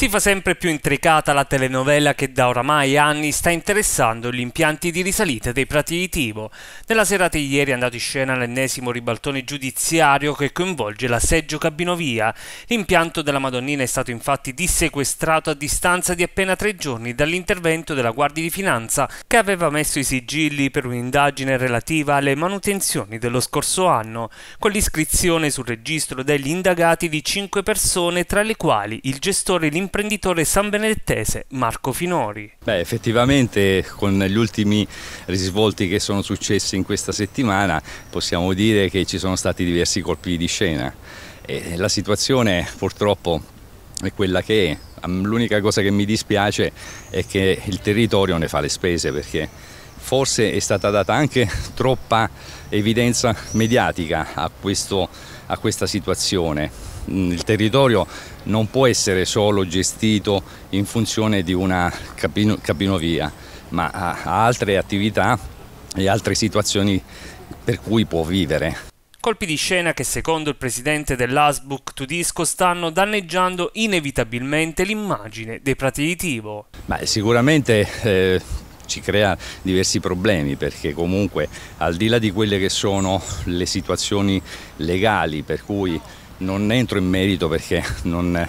Si fa sempre più intricata la telenovela che da oramai anni sta interessando gli impianti di risalita dei prati di Tivo. Nella serata di ieri è andato in scena l'ennesimo ribaltone giudiziario che coinvolge la Seggio Cabinovia. L'impianto della Madonnina è stato infatti dissequestrato a distanza di appena tre giorni dall'intervento della Guardia di Finanza che aveva messo i sigilli per un'indagine relativa alle manutenzioni dello scorso anno, con l'iscrizione sul registro degli indagati di cinque persone tra le quali il gestore l'impianto imprenditore sanbenedettese Marco Finori. Beh, effettivamente con gli ultimi risvolti che sono successi in questa settimana possiamo dire che ci sono stati diversi colpi di scena. E la situazione purtroppo è quella che è. L'unica cosa che mi dispiace è che il territorio ne fa le spese perché forse è stata data anche troppa evidenza mediatica a, questo, a questa situazione. Mm, il territorio non può essere solo gestito in funzione di una cabino, cabinovia, ma ha altre attività e altre situazioni per cui può vivere. Colpi di scena che secondo il presidente dell'Asbook Tudisco stanno danneggiando inevitabilmente l'immagine dei prati di Tivo. Ma sicuramente eh, ci crea diversi problemi perché comunque al di là di quelle che sono le situazioni legali per cui non entro in merito perché non,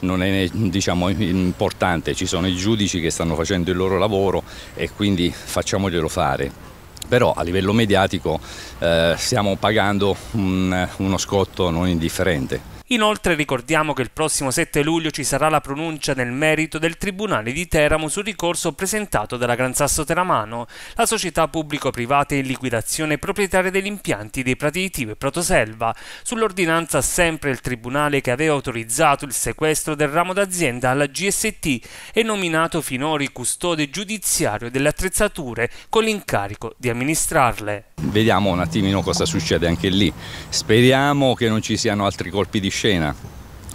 non è diciamo, importante, ci sono i giudici che stanno facendo il loro lavoro e quindi facciamoglielo fare però a livello mediatico eh, stiamo pagando un, uno scotto non indifferente. Inoltre ricordiamo che il prossimo 7 luglio ci sarà la pronuncia nel merito del Tribunale di Teramo sul ricorso presentato dalla Gran Sasso Teramano, la società pubblico-privata in liquidazione proprietaria degli impianti dei Prati di Tivo e Protoselva, sull'ordinanza sempre il Tribunale che aveva autorizzato il sequestro del ramo d'azienda alla GST e nominato finora il custode giudiziario delle attrezzature con l'incarico di amministrarle. Vediamo un attimino cosa succede anche lì. Speriamo che non ci siano altri colpi di scena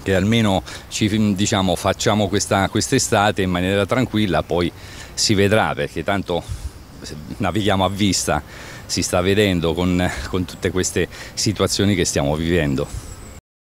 che almeno ci, diciamo, facciamo questa quest'estate in maniera tranquilla, poi si vedrà perché tanto navighiamo a vista, si sta vedendo con, con tutte queste situazioni che stiamo vivendo.